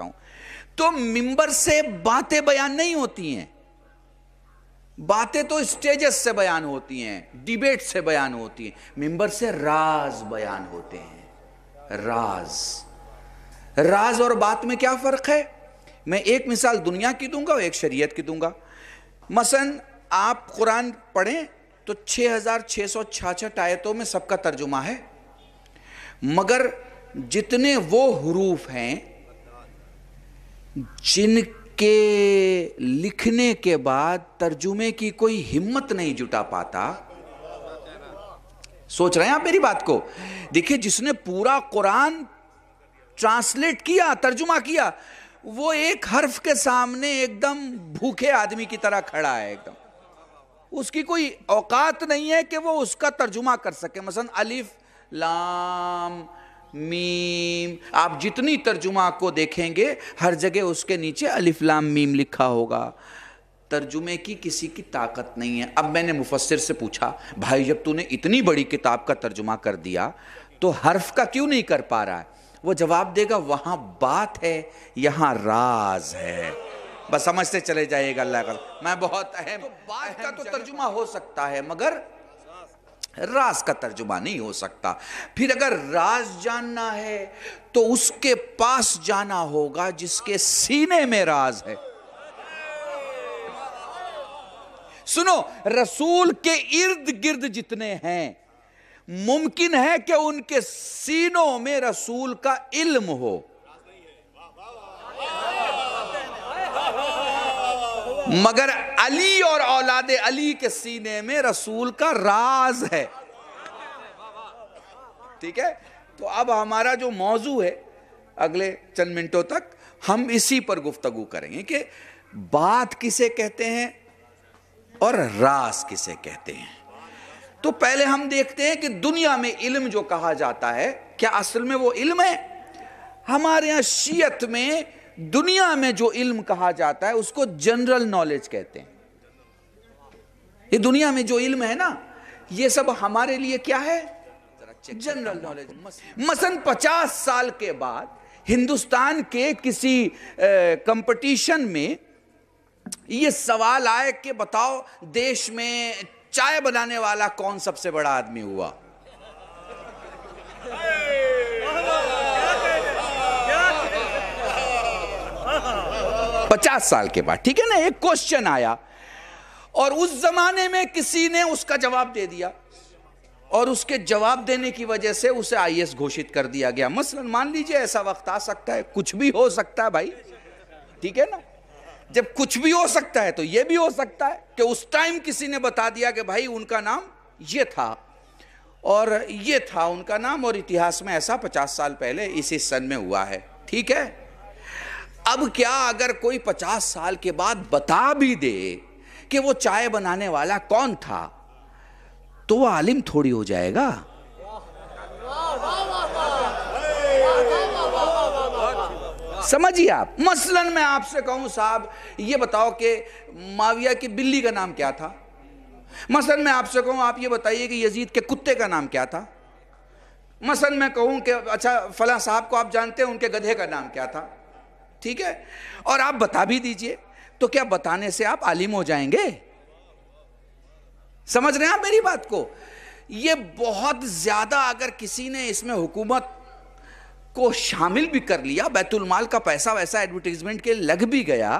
चाहता हूं तो मिंबर से बातें बयान नहीं होती हैं बातें तो स्टेजेस से बयान होती हैं डिबेट से बयान होती हैं मिंबर से राज बयान होते हैं राज राज और बात में क्या फ़र्क है मैं एक मिसाल दुनिया की दूंगा और एक शरीयत की दूंगा मसन आप कुरान पढ़ें तो 6666 आयतों में सबका तर्जुमा है मगर जितने वो हरूफ हैं जिनके लिखने के बाद तर्जुमे की कोई हिम्मत नहीं जुटा पाता सोच रहे हैं आप मेरी बात को देखिए जिसने पूरा कुरान ट्रांसलेट किया तर्जुमा किया वो एक हर्फ के सामने एकदम भूखे आदमी की तरह खड़ा है एकदम उसकी कोई औकात नहीं है कि वो उसका तर्जुमा कर सके मसलन अलिफ लाम मीम आप जितनी तर्जुमा को देखेंगे हर जगह उसके नीचे अलिफ्लाम मीम लिखा होगा तर्जुमे की किसी की ताकत नहीं है अब मैंने मुफसर से पूछा भाई जब तूने इतनी बड़ी किताब का तर्जुमा कर दिया तो हर्फ का क्यों नहीं कर पा रहा है वो जवाब देगा वहाँ बात है यहाँ राज है बस समझते चले जाइएगा अल्लाह का मैं बहुत अहम तो बात का तो तर्जुमा हो सकता है मगर राज का तर्जुमा नहीं हो सकता फिर अगर राज जानना है तो उसके पास जाना होगा जिसके सीने में राज है सुनो रसूल के इर्द गिर्द जितने हैं मुमकिन है कि उनके सीनों में रसूल का इल्म हो मगर अली और औलाद अली के सीने में रसूल का राज है ठीक है तो अब हमारा जो मौजू है अगले चंद मिनटों तक हम इसी पर गुफ्तगु करेंगे कि बात किसे कहते हैं और रास किसे कहते हैं तो पहले हम देखते हैं कि दुनिया में इल्म जो कहा जाता है क्या असल में वो इल्म है हमारे यहां शीयत में दुनिया में जो इल्म कहा जाता है उसको जनरल नॉलेज कहते हैं ये दुनिया में जो इल्म है ना ये सब हमारे लिए क्या है जनरल नॉलेज मसन पचास साल के बाद हिंदुस्तान के किसी कंपटीशन में ये सवाल आए कि बताओ देश में चाय बनाने वाला कौन सबसे बड़ा आदमी हुआ पचास साल के बाद ठीक है ना एक क्वेश्चन आया और उस जमाने में किसी ने उसका जवाब दे दिया और उसके जवाब देने की वजह से उसे आईएस घोषित कर दिया गया मसलन मान लीजिए ऐसा वक्त आ सकता है कुछ भी हो सकता है भाई ठीक है ना जब कुछ भी हो सकता है तो यह भी हो सकता है कि उस टाइम किसी ने बता दिया कि भाई उनका नाम ये था और ये था उनका नाम और इतिहास में ऐसा पचास साल पहले इसी सन में हुआ है ठीक है अब क्या अगर कोई पचास साल के बाद बता भी दे कि वो चाय बनाने वाला कौन था तो वह आलिम थोड़ी हो जाएगा समझिए आप मसलन मैं आपसे कहूं साहब ये बताओ कि माविया की बिल्ली का नाम क्या था मसलन मैं आपसे कहूं आप ये बताइए कि यजीद के कुत्ते का नाम क्या था मसलन मैं कहूं कि अच्छा फला साहब को आप जानते हैं उनके गधे का नाम क्या था ठीक है और आप बता भी दीजिए तो क्या बताने से आप आलिम हो जाएंगे समझ रहे हैं आप मेरी बात को ये बहुत ज़्यादा अगर किसी ने इसमें हुकूमत को शामिल भी कर लिया बैतुलमाल का पैसा वैसा एडवर्टीजमेंट के लग भी गया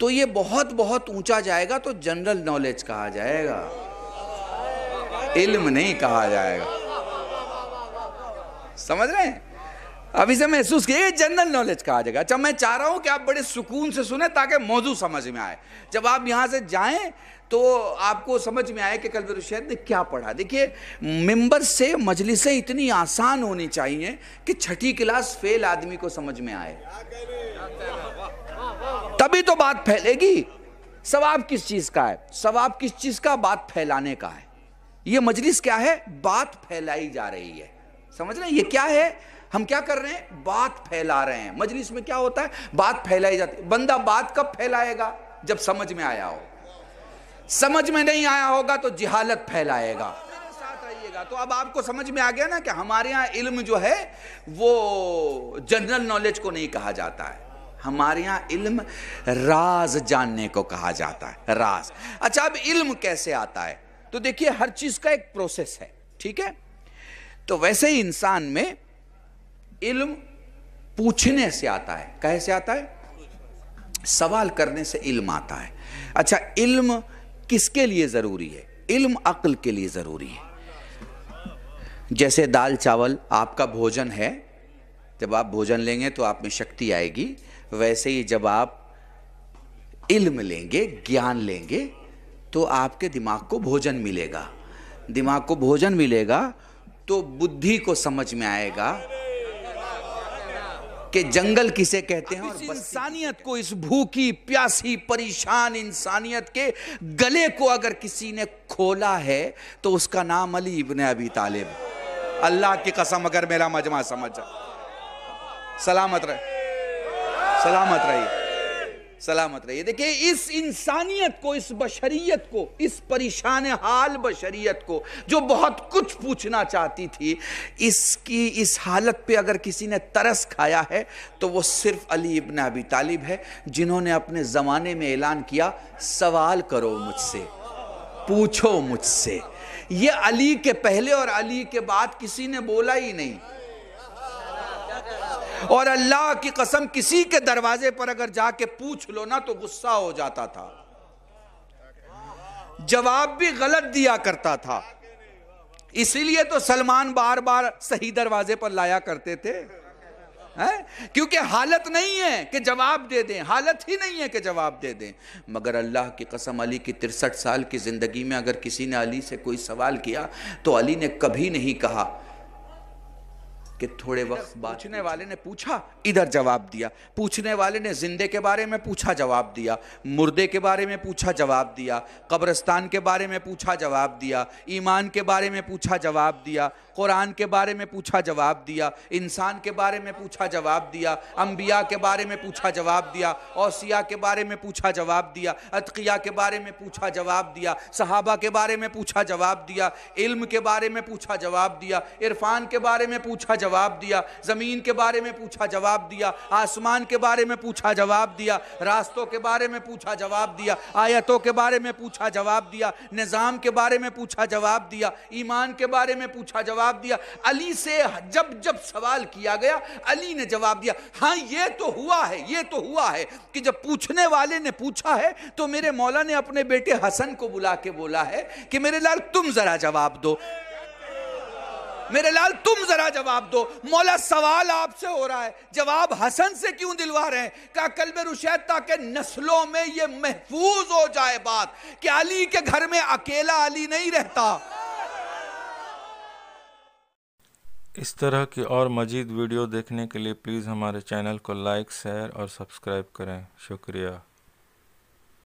तो ये बहुत बहुत ऊंचा जाएगा तो जनरल नॉलेज कहा जाएगा इल्म नहीं कहा जाएगा समझ रहे हैं अब इसे महसूस किया जनरल नॉलेज कहा जाएगा अच्छा मैं चाह रहा हूँ कि आप बड़े सुकून से सुने ताकि मौजू समझ में आए जब आप यहाँ से जाएं तो आपको समझ में आए कि कल शहर ने क्या पढ़ा देखिए मेंबर से मजलिसें इतनी आसान होनी चाहिए कि छठी क्लास फेल आदमी को समझ में आए तभी तो बात फैलेगी सवाब किस चीज़ का है सवाब किस चीज़ का बात फैलाने का है ये मजलिस क्या है बात फैलाई जा रही है समझ रहे हैं ये क्या है हम क्या कर रहे हैं बात फैला रहे हैं मजलिस में क्या होता है बात फैलाई जाती है बंदा बात कब फैलाएगा जब समझ में आया हो समझ में नहीं आया होगा तो जिहालत फैलाएगा साथ तो अब आपको समझ में आ गया ना कि हमारे यहां इल्म जो है वो जनरल नॉलेज को नहीं कहा जाता है हमारे यहां इल्म राज जानने को कहा जाता है राज अच्छा अब इल्म कैसे आता है तो देखिए हर चीज़ का एक प्रोसेस है ठीक है तो वैसे ही इंसान में इल्म पूछने से आता है कहे से आता है सवाल करने से इल्म आता है अच्छा इल्म किसके लिए ज़रूरी है इल्म अक्ल के लिए ज़रूरी है जैसे दाल चावल आपका भोजन है जब आप भोजन लेंगे तो आप में शक्ति आएगी वैसे ही जब आप इल्म लेंगे ज्ञान लेंगे तो आपके दिमाग को भोजन मिलेगा दिमाग को भोजन मिलेगा तो बुद्धि को समझ में आएगा कि जंगल किसे कहते हैं और इंसानियत को इस भूखी प्यासी परेशान इंसानियत के गले को अगर किसी ने खोला है तो उसका नाम अली इबन अबी तालिब अल्लाह की कसम अगर मेरा मजमा समझ सलामत रहे सलामत रहिए सलामत रहिए देखिए इस इंसानियत को इस बशरीत को इस परेशान हाल बशरीत को जो बहुत कुछ पूछना चाहती थी इसकी इस हालत पे अगर किसी ने तरस खाया है तो वो सिर्फ अली इबन अबी तालिब है जिन्होंने अपने ज़माने में ऐलान किया सवाल करो मुझसे पूछो मुझसे ये अली के पहले और अली के बाद किसी ने बोला ही नहीं और अल्लाह की कसम किसी के दरवाजे पर अगर जाके पूछ लो ना तो गुस्सा हो जाता था जवाब भी गलत दिया करता था इसीलिए तो सलमान बार बार सही दरवाजे पर लाया करते थे है क्योंकि हालत नहीं है कि जवाब दे दें हालत ही नहीं है कि जवाब दे दें मगर अल्लाह की कसम अली की तिरसठ साल की ज़िंदगी में अगर किसी ने अली से कोई सवाल किया तो अली ने कभी नहीं कहा कि थोड़े वक्त बाद पूछने वाले ने पूछा इधर जवाब दिया पूछने वाले ने जिंदे के बारे में पूछा जवाब दिया मुर्दे के बारे में पूछा जवाब दिया कब्रस्तान के बारे में पूछा जवाब दिया ईमान के बारे में पूछा जवाब दिया कुरान के बारे में पूछा जवाब दिया इंसान के बारे में पूछा जवाब दिया अम्बिया के बारे में पूछा जवाब दिया औसिया के बारे में पूछा जवाब दिया अतकिया के बारे में पूछा जवाब दिया सहाबा के बारे में पूछा जवाब दिया इल्म के बारे में पूछा जवाब दिया इरफान के बारे में पूछा जवाब जवाब दिया ज़मीन के बारे में पूछा जवाब दिया आसमान के बारे में पूछा जवाब दिया रास्तों के बारे में पूछा जवाब दिया आयतों के बारे में पूछा जवाब दिया निज़ाम के बारे में पूछा जवाब दिया ईमान के बारे में पूछा जवाब दिया अली से जब जब सवाल किया गया अली ने जवाब दिया हाँ ये तो हुआ है ये तो हुआ है कि जब पूछने वाले ने पूछा है तो मेरे मौला ने अपने बेटे हसन को बुला के बोला है कि मेरे लाल तुम ज़रा जवाब दो मेरे लाल तुम जरा जवाब दो मौला सवाल आपसे हो रहा है जवाब हसन से क्यों दिलवा रहे हैं क्या कल में रुशैद ताकि नस्लों में ये महफूज हो जाए बात कि अली के घर में अकेला अली नहीं रहता इस तरह की और मजीद वीडियो देखने के लिए प्लीज़ हमारे चैनल को लाइक शेयर और सब्सक्राइब करें शुक्रिया